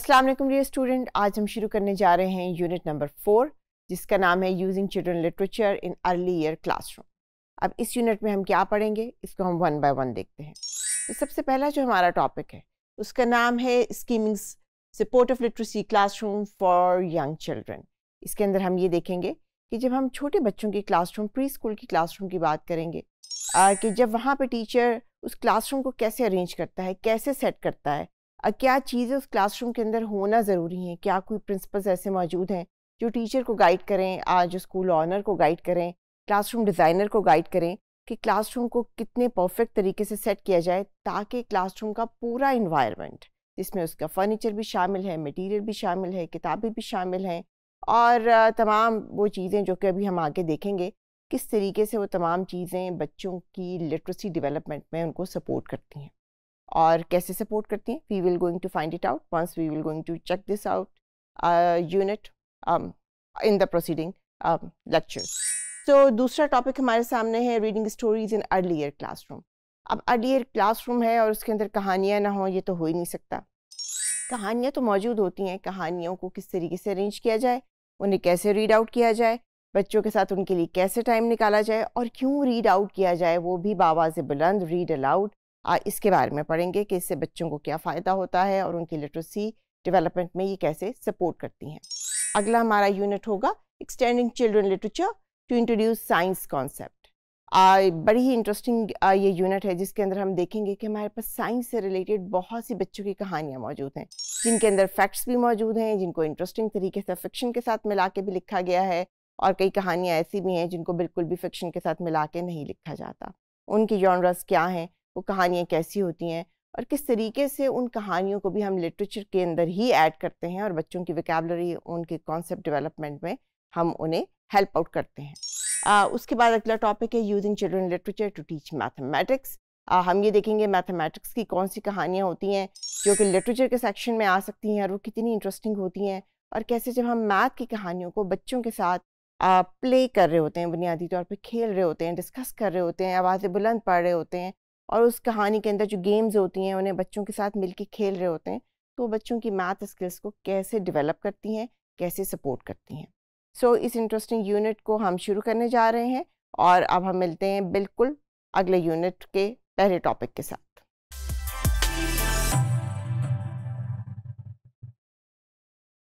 अस्सलाम वालेकुम dear student आज हम शुरू करने जा रहे हैं यूनिट नंबर फोर जिसका नाम है using children literature in early year classroom अब इस यूनिट में हम क्या पढ़ेंगे इसको हम वन बाय वन देखते हैं तो सबसे पहला जो हमारा टॉपिक है उसका नाम है skimming support of literacy classroom for young children इसके अंदर हम ये देखेंगे कि जब हम छोटे बच्चों की क्लासरूम प्री स्कूल की क्लासरूम की बात करेंगे आ, कि जब वहाँ पर टीचर उस क्लासरूम को कैसे अरेंज करता है कैसे सेट करता है क्या चीज़ें उस क्लासरूम के अंदर होना ज़रूरी हैं क्या कोई प्रिंसिपल्स ऐसे मौजूद हैं जो टीचर को गाइड करें आज स्कूल ऑनर को गाइड करें क्लासरूम डिज़ाइनर को गाइड करें कि क्लासरूम को कितने परफेक्ट तरीके से सेट किया जाए ताकि क्लासरूम का पूरा इन्वायरमेंट जिसमें उसका फर्नीचर भी शामिल है मटेरियल भी शामिल है किताबें भी शामिल हैं और तमाम वो चीज़ें जो कि अभी हम आगे देखेंगे किस तरीके से वो तमाम चीज़ें बच्चों की लिटरेसी डेवलपमेंट में उनको सपोर्ट करती हैं और कैसे सपोर्ट करती हैं we will going to find it out once we will going to check this out unit in the proceeding lecture तो दूसरा टॉपिक हमारे सामने है reading stories in early year classroom अब अर्ली ईयर क्लासरूम है और उसके अंदर कहानियाँ ना हो ये तो हो ही नहीं सकता कहानियाँ तो मौजूद होती हैं कहानियों को किस तरीके से अरेंज किया जाए उन्हें कैसे रीड आउट किया जाए बच्चों के साथ उनके लिए कैसे टाइम निकाला जाए और क्यों रीड आउट किया जाए वो भी बाबा से बुलंद रीड अलाउड इसके बारे में पढ़ेंगे कि इससे बच्चों को क्या फ़ायदा होता है और उनकी लिटरेसी डेवलपमेंट में ये कैसे सपोर्ट करती हैं अगला हमारा यूनिट होगा extending children literature to introduce science concept बड़ी ही इंटरेस्टिंग ये यूनिट है जिसके अंदर हम देखेंगे कि हमारे पास साइंस से रिलेटेड बहुत सी बच्चों की कहानियाँ मौजूद हैं जिनके अंदर फैक्ट्स भी मौजूद हैं जिनको इंटरेस्टिंग तरीके से फिक्शन के साथ मिला के भी लिखा गया है और कई कहानियाँ ऐसी भी हैं जिनको बिल्कुल भी फिक्शन के साथ मिला के नहीं लिखा जाता उनकी जॉनरस क्या हैं वो कहानियाँ कैसी होती हैं और किस तरीके से उन कहानियों को भी हम लिटरेचर के अंदर ही ऐड करते हैं और बच्चों की विकैबलरी उनके कॉन्सेप्ट डेवलपमेंट में हम उन्हें हेल्प आउट करते हैं आ, उसके बाद अगला टॉपिक है using children literature to teach mathematics हम ये देखेंगे मैथमेटिक्स की कौन सी कहानियाँ होती हैं जो कि लिटरेचर के सेक्शन में आ सकती हैं और वो कितनी इंटरेस्टिंग होती हैं और कैसे जब हम मैथ की कहानियों को बच्चों के साथ आ, प्ले कर रहे होते हैं बुनियादी तौर पे खेल रहे होते हैं डिस्कस कर रहे होते हैं आवाज़ें बुलंद पढ़ रहे होते हैं और उस कहानी के अंदर जो गेम्स होती हैं उन्हें बच्चों के साथ मिलकर खेल रहे होते हैं तो बच्चों की मैथ स्किल्स को कैसे डेवलप करती हैं कैसे सपोर्ट करती हैं सो so, इस इंटरेस्टिंग यूनिट को हम शुरू करने जा रहे हैं और अब हम मिलते हैं बिल्कुल अगले यूनिट के पहले टॉपिक के साथ